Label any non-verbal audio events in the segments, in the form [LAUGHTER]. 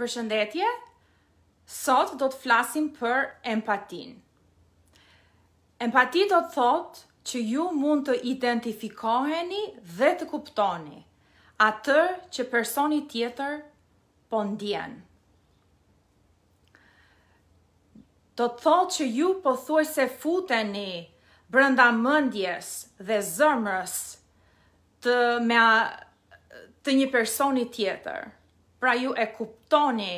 Përshëndetje. Sot do të flasim për empatin. Empati do të thotë që ju mund të identifikoheni dhe të kuptoni atë që personi tjetër po ndjen. Do të thotë që ju po se futeni brenda mendjes dhe zemrës të me të një personi tjetër pra ju e kuptoni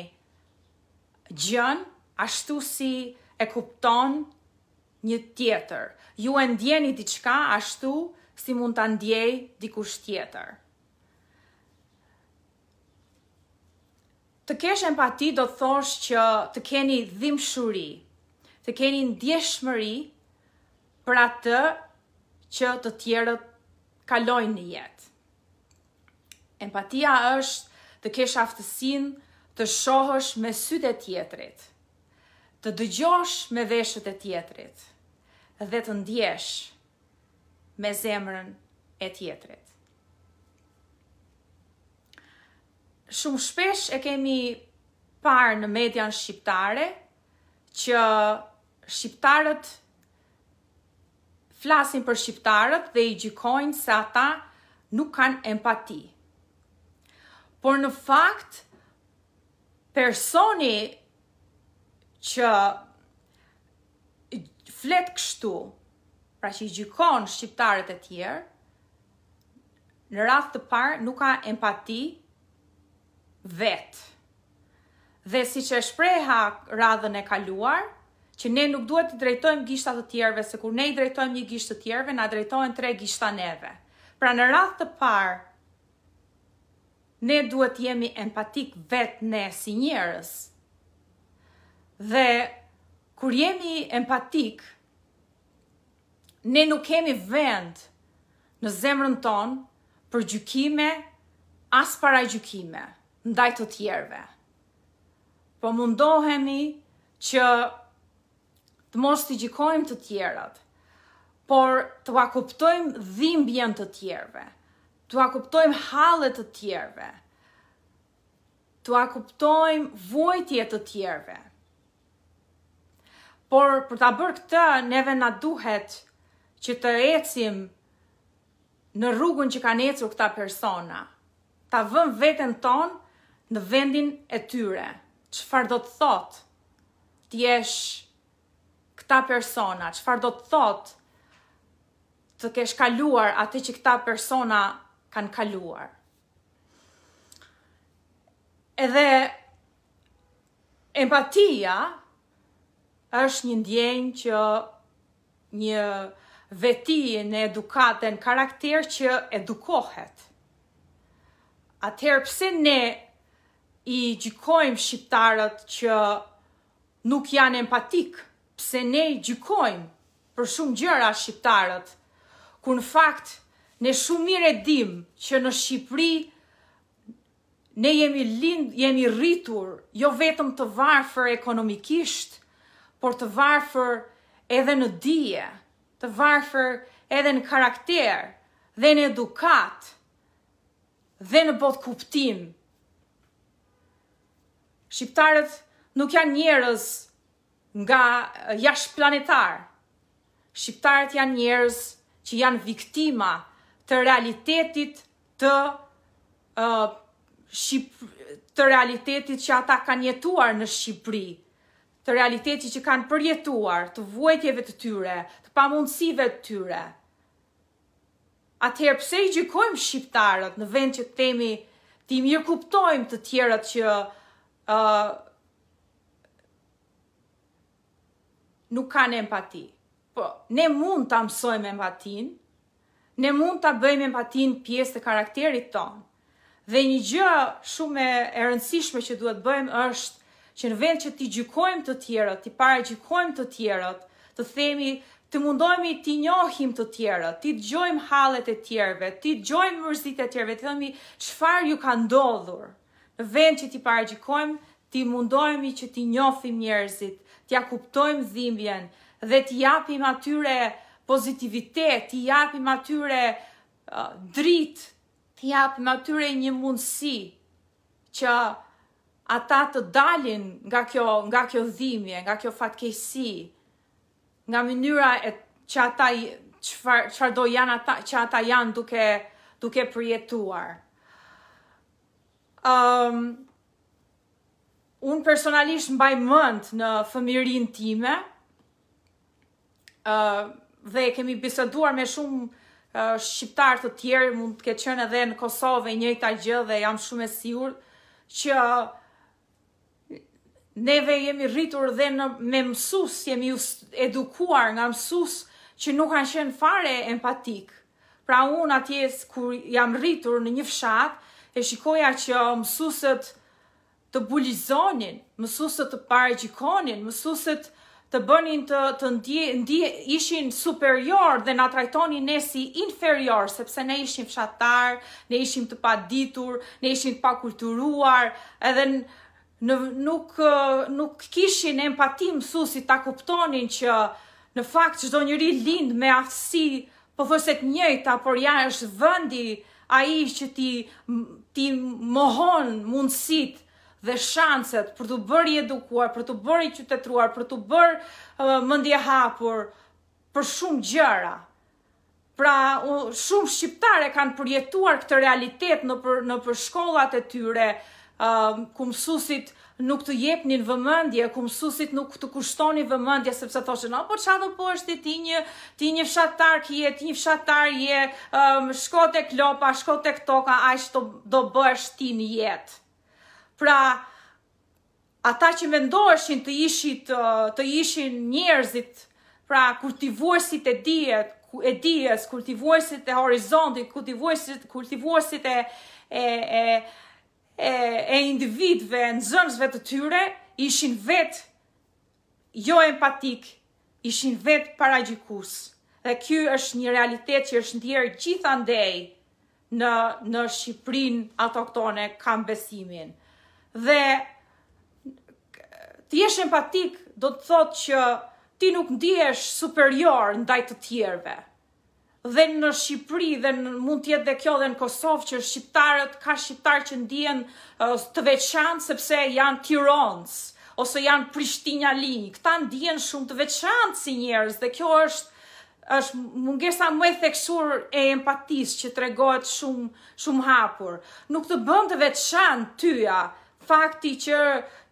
gjën, ashtu si e kupton një tjetër. Ju e ndjeni diçka ashtu si mund të ndjej dikush tjetër. Të kesh empati do të thosh që të keni dhimshuri, të keni ndjeshmëri për atë që të tjerët kalojnë në jetë. Empatia është të kesh aftësin të shohësh me sytë e tjetrit, të dëgjosh me veshët e tjetrit, dhe të ndjesh me zemrën e tjetrit. Shumë shpesh e kemi parë në median shqiptare, që shqiptarët flasin për shqiptarët dhe i gjykojnë se ata nuk kanë empatijë. Por në fakt, personi që flet kështu, pra që i gjykon shqiptarët e tjerë, në rath të parë nuk ka empati vetë. Dhe si që shpreha radhën e kaluar, që ne nuk duhet të drejtojmë gishtat të tjerëve, se kur ne i drejtojmë një gisht të tjerëve, na drejtojmë tre gishtaneve. Pra në rath të parë, ne duhet jemi empatik vetë ne si njerës. Dhe kur jemi empatik, ne nuk kemi vend në zemrën tonë për gjykime, as para gjykime, ndaj të tjerve. Po mundohemi që të mos të gjikojmë të tjerat, por të akuptojmë dhimbjen të tjerve të akuptojmë halët të tjerve, të akuptojmë vojtje të tjerve. Por për ta bërë këtë, neve na duhet që të ecim në rrugun që kanë ecur këta persona. Ta vëm veten ton në vendin e tyre. Çfarë do të thotë të jesh këta persona? Çfarë do të thotë të kesh kaluar atë që këta persona kanë kaluar. Edhe empatia është një ndjenjë që një veti në edukatë në karakter që edukohet. Atëherë pse ne i gjykojmë shqiptarët që nuk janë empatik, pse ne i gjykojmë për shumë gjëra shqiptarët, ku në fakt Ne shumë e dim që në Shqipëri ne jemi lind, jemi rritur jo vetëm të varfër ekonomikisht, por të varfër edhe në dije, të varfër edhe në karakter, dhe në edukat, dhe në botë kuptim. Shqiptarët nuk janë njërës nga jash planetar. Shqiptarët janë njërës që janë viktima të realitetit të uh, të realitetit që ata kanë jetuar në Shqipëri, të realitetit që kanë përjetuar, të vuajtjeve të tyre, të pamundësive të tyre. Atëherë, pse i gjykojmë shqiptarët në vend që temi ti mirë kuptojmë të tjerët që uh, nuk kanë empati. Po, ne mund të amësojmë empatinë, ne mund të bëjmë empatin pjesë të karakterit ton. Dhe një gjë shumë e rëndësishme që duhet bëjmë është që në vend që ti gjykojmë të tjerët, ti pare gjykojmë të tjerët, të themi, të mundohemi ti njohim të tjerët, ti të gjojmë halet e tjerëve, ti të gjojmë mërzit e tjerëve, të themi, qëfar ju ka ndodhur, në vend që ti pare gjykojmë, ti mundohemi që ti njohim njerëzit, ti akuptojmë dhimbjen, dhe ti japim atyre njerëzit, pozitivitet, t'i japim atyre uh, dritë, t'i japim atyre një mundësi që ata të dalin nga kjo, nga kjo dhimje, nga kjo fatkesi, nga mënyra e që ata qëfar do janë ata, që ata janë duke, duke përjetuar. Um, unë personalisht mbaj mënd në fëmirin time, uh, dhe kemi biseduar me shumë uh, shqiptar të tjerë, mund të ke qenë edhe në Kosovë, e njëjta gjë, dhe jam shumë e siur, që neve jemi rritur dhe me mësus, jemi edukuar nga mësus që nuk kanë shenë fare empatik. Pra unë atjes, kur jam rritur në një fshat, e shikoja që mësuset të bulizonin, mësuset të paregjikonin, mësuset të bënin të, të ndje, ndje, ishin superior dhe na trajtonin ne si inferior, sepse ne ishim fshatar, ne ishim të pa ditur, ne ishim të pa kulturuar, edhe në, nuk, nuk kishin empatim su ta kuptonin që në fakt që do njëri lind me aftësi, po fëset njëjta, por ja është vëndi a i që ti, ti mohon mundësit, dhe shanset për të bërë i edukuar, për të bërë i qytetruar, për të bërë uh, mëndje hapur, për shumë gjëra. Pra, shumë shqiptare kanë përjetuar këtë realitet në për, në shkollat e tyre, uh, kumësusit ku nuk të jepnin vëmëndje, ku nuk të kushtoni vëmëndje, sepse thoshe, no, po qa do po është ti një, ti një fshatar kje, ti një fshatar je, shkote um, shko klopa, shko këtoka, a do bësh ti një jetë. Pra, ata që vendoheshin të ishit uh, të, ishin njerëzit, pra kultivuesit e dijet, e dijes, kultivuesit e horizontit, kultivuesit, kultivuesit e e e e e individëve, nxënësve të tyre ishin vetë jo empatik, ishin vetë paragjikus. Dhe kjo është një realitet që është ndier gjithandej në në Shqipërinë autoktone kanë besimin dhe ti jesh empatik, do të thot që ti nuk ndihesh superior ndaj të tjerëve. Dhe në Shqipëri dhe në, mund të jetë dhe kjo dhe në Kosovë që shqiptarët ka shqiptar që ndihen uh, të veçantë sepse janë tyrants ose janë prishtinja linj. Këta ndihen shumë të veçantë si njerëz dhe kjo është është mungesa më e theksuar e empatisë që tregohet shumë shumë hapur. Nuk të bën të veçantë tyja, fakti që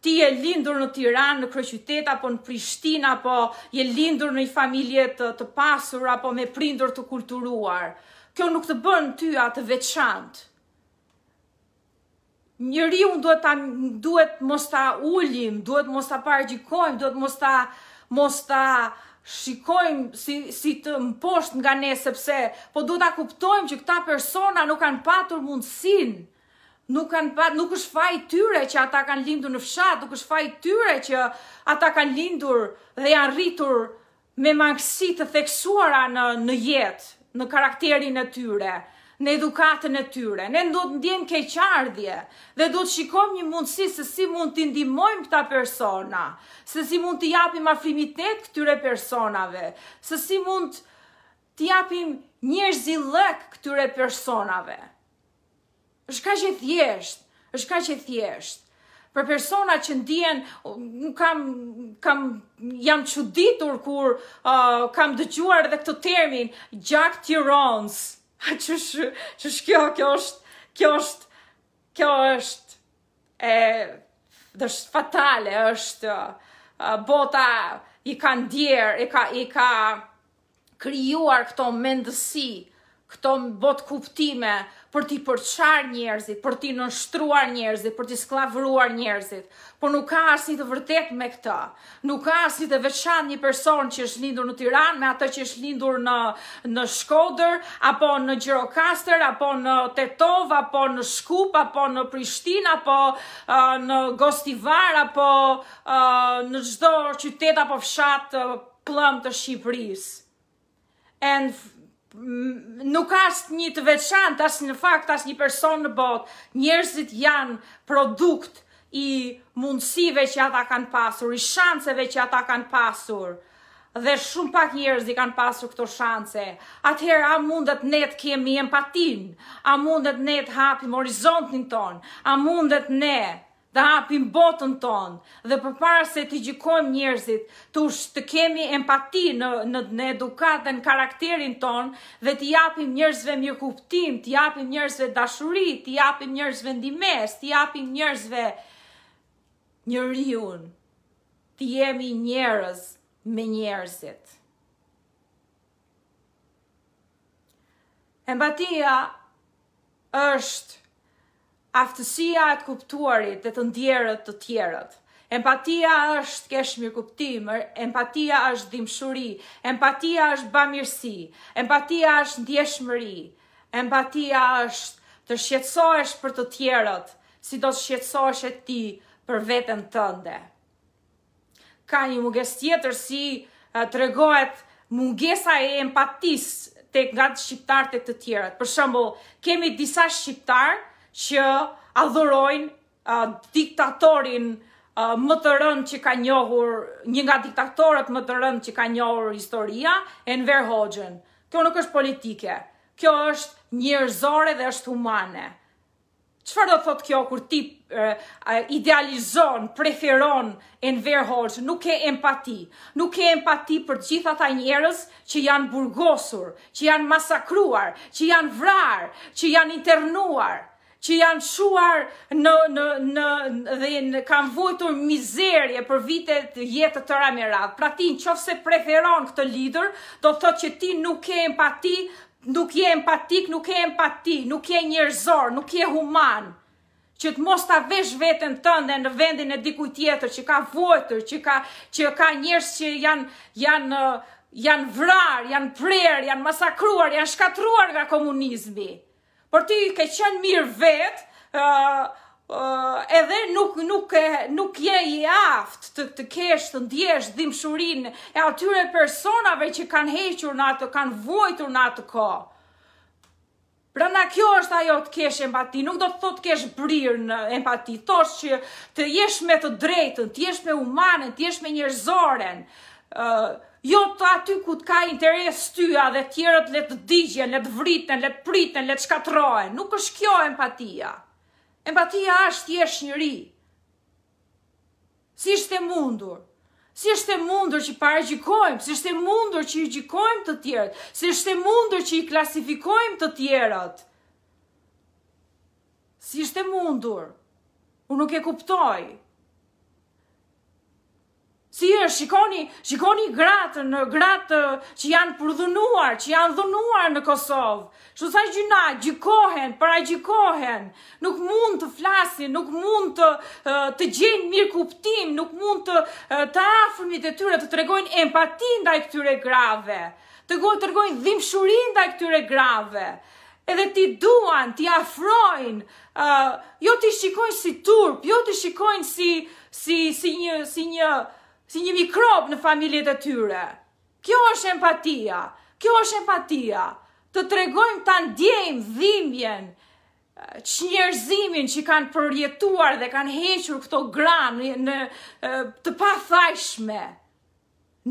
ti je lindur në Tiranë, në kryeqytet apo në Prishtinë apo je lindur në një familje të, pasur apo me prindër të kulturuar. Kjo nuk të bën ty atë veçantë. Njëri duhet ta duhet mos ta ulim, duhet mos ta duhet mos ta mos shikojmë si, si të mposht nga ne, sepse po duhet ta kuptojmë që këta persona nuk kanë patur mundësin nuk kanë pat, nuk është faj tyre që ata kanë lindur në fshat, nuk është faj tyre që ata kanë lindur dhe janë rritur me mangësi të theksuara në në jetë, në karakterin e tyre në edukatën e tyre. Ne do të ndjenë keqardhje dhe do të shikojmë një mundësi se si mund të ndihmojmë këta persona, se si mund të japim afrimitet këtyre personave, se si mund të japim njerëzillëk këtyre personave është ka që e thjesht, është ka që e thjesht. Për persona që ndjen, jam që ditur kur uh, kam dëgjuar dhe këto termin, Jack T. Rons, [LAUGHS] që shkjo, kjo është, kjo është, kjo është, e, dhe është fatale, është, uh, bota i ka ndjerë, i ka kryuar këto mendësi, këto më bot kuptime për t'i përqar njerëzit, për t'i nështruar njerëzit, për t'i sklavruar njerëzit, por nuk ka asë një të vërtet me këta, nuk ka asë një të veçan një person që është lindur në Tiran, me ata që është lindur në Shkoder, apo në Gjirokastër, apo në Tetov, apo në Shkup, apo në Prishtin, apo uh, në Gostivar, apo uh, në gjdo qytet, apo fshat uh, plëm të Shqipëris. And nuk ashtë një të veçant, ashtë në fakt, ashtë një person në botë, njerëzit janë produkt i mundësive që ata kanë pasur, i shanseve që ata kanë pasur, dhe shumë pak njerëz i kanë pasur këto shanse. Atëherë, a mundet ne të kemi empatin, a mundet ne të hapim horizontin ton, a mundet ne dhe hapim botën tonë, dhe për para se të gjikojmë njerëzit, të ushtë të kemi empati në, në, në edukat dhe në karakterin tonë, dhe të japim njerëzve mjë kuptim, të japim njerëzve dashuri, të japim njerëzve ndimes, të japim njerëzve njëriun, të jemi njerëz me njerëzit. Empatia është aftësia e të kuptuarit dhe të ndjerët të tjerët. Empatia është kesh mirë kuptimër, empatia është dhimshuri, empatia është bamirësi, empatia është ndjeshmëri, empatia është të shqetsoesh për të tjerët, si do të shqetsoesh e ti për vetën tënde. Ka një munges tjetër si të regohet mungesa e empatis të nga të shqiptarët e të tjerët. Për shëmbo, kemi disa shqiptarë që adhorojnë diktatorin më të rënd që ka njohur, një nga diktatorët më të rënd që ka njohur historia, e në verhojgjën. Kjo nuk është politike, kjo është njërzore dhe është humane. Qëfar do thot kjo kur ti idealizon, preferon e në verhojgjë, nuk e empati, nuk e empati për gjitha ta njërës që janë burgosur, që janë masakruar, që janë vrar, që janë internuar që janë shuar në, në, në, dhe në, kam vojtur mizerje për vitet jetë të tëra me Pra ti në qofë se preferon këtë lider, do të thot që ti nuk e empati, nuk je empatik, nuk e empati, nuk je njerëzor, nuk je human, që të mos ta vesh veten tënde në vendin e dikuj tjetër që ka vojtër, që ka, që ka njerës që janë, janë, janë vrar, janë prer, janë masakruar, janë shkatruar nga komunizmi por ti ke qenë mirë vetë, edhe nuk, nuk, nuk je i aftë të, të kesh të ndjesh dhimshurin e atyre personave që kanë hequr në atë, kanë vojtur në atë ko. Pra na kjo është ajo të kesh empati, nuk do të thot të kesh brirë në empati, thosh që të jesh me të drejtën, të jesh me umanën, të jesh me njërzoren, të jesh me njërzoren, jo të aty ku të ka interes tyja dhe tjerët le të digjen, le të vriten, le të priten, le të shkatrohen. Nuk është kjo empatia. Empatia është jesh njëri. Si është e mundur? Si është e mundur që paragjikojmë? Si është e mundur që i gjikojmë të tjerët? Si është e mundur që i klasifikojmë të tjerët? Si është e mundur? Unë nuk e kuptojë si është, shikoni, shikoni gratë, në gratë që janë përdhunuar, që janë dhunuar në Kosovë, që sa gjyna, gjykohen, para gjykohen, nuk mund të flasin, nuk mund të gjenë mirë kuptim, nuk mund të afrmit e tyre të tregojnë empatin da e këtyre grave, të tregojnë dhimshurin da e këtyre grave, edhe ti duan, ti afrojnë, jo ti shikojnë si turp, jo ti shikojnë si një, si një mikrob në familjet e tyre. Kjo është empatia, kjo është empatia, të tregojmë të ndjejmë dhimbjen, që njerëzimin që kanë përjetuar dhe kanë hequr këto granë në, të pa thajshme,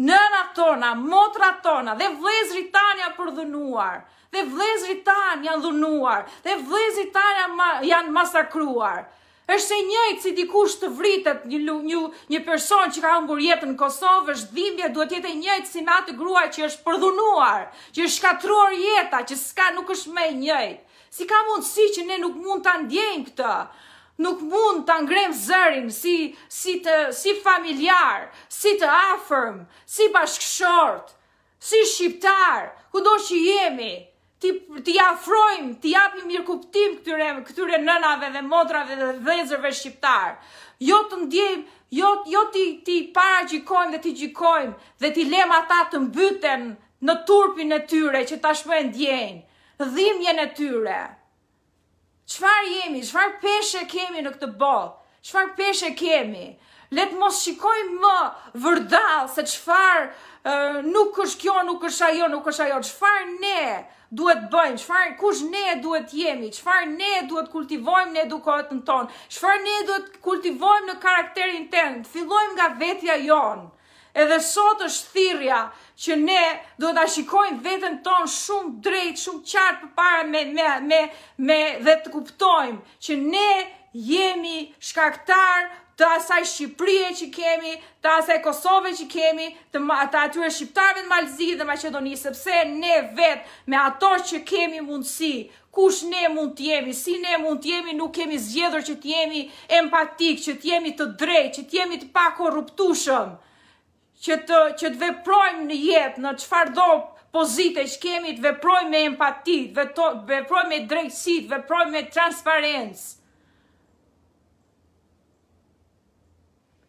nëna tona, motra tona, dhe vlezri tanja përdhënuar, dhe vlezri tanë janë dhunuar, dhe vlezri tanë janë, masakruar, është se njëjtë si dikush të vritet një një një person që ka humbur jetën në Kosovë, është dhimbja duhet të jetë njëjtë si me atë grua që është përdhunuar, që është shkatruar jeta, që s'ka nuk është më njëjtë. Si ka mundësi që ne nuk mund ta ndjejmë këtë? Nuk mund ta ngrem zërin si si të si familiar, si të afërm, si bashkëshort, si shqiptar, kudo që jemi ti ti afrojm, ti japim mirë kuptim këtyre këtyre nënave dhe motrave dhe dhezërve shqiptar. Jo të ndjejmë, jo jo ti ti paragjikojm dhe ti gjikojm dhe ti lëm ata të mbyten në turpin e tyre që tashmë e ndjejnë dhimbjen e tyre. Çfarë jemi? Çfarë peshe kemi në këtë botë? Çfarë peshe kemi? letë mos shikojmë më vërdal, se qëfar nuk është kjo, nuk është ajo, nuk është ajo, qëfar ne duhet bëjmë, qëfar kush ne duhet jemi, qëfar ne duhet kultivojmë në edukatën tonë, qëfar ne duhet kultivojmë në karakterin tenë, të fillojmë nga vetja jonë, edhe sot është thirja që ne do të shikojmë vetën tonë shumë drejtë, shumë qartë për para me dhe të kuptojmë që ne jemi shkaktar të asaj Shqipërie që kemi, të asaj Kosove që kemi, të, atyre Shqiptarve në Malzi dhe Macedoni, sepse ne vetë me ato që kemi mundësi, kush ne mund të jemi, si ne mund të jemi, nuk kemi zgjedhur që të jemi empatik, që të jemi të drejtë, që të jemi të pa korruptushëm, që të, që të veprojmë në jetë, në qëfar do pozite që kemi të veprojmë me empatit, veprojmë me drejtësit, veprojmë me transparentës,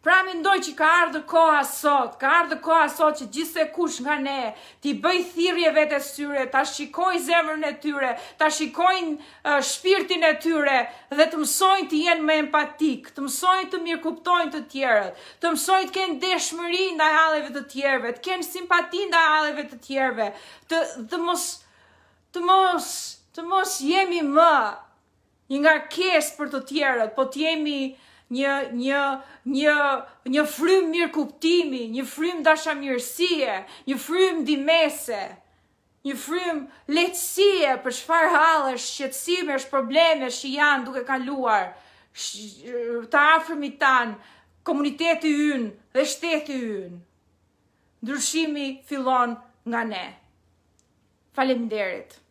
Pra mendoj që ka ardhë koha sot, ka ardhë koha sot që gjithë se kush nga ne, ti bëj thirje vete syre, ta shikoj zemrën e tyre, ta shikojnë shpirtin e tyre, dhe të mësojnë të jenë me empatik, të mësojnë të mirë kuptojnë të tjerët, të mësojnë të kenë deshmëri nda aleve të tjerëve, të kenë simpati nda aleve të tjerëve, të, të mos, të mos, të mos jemi më, një nga kesë për të tjerët, po të jemi një një një një frym mirë kuptimi, një frym dashamirësie, një frym dimese, një frym letësie për çfarë shqetsime, shqetësime, probleme që janë duke kaluar të afërmit tan, komuniteti ynë dhe shteti ynë. Ndryshimi fillon nga ne. Faleminderit.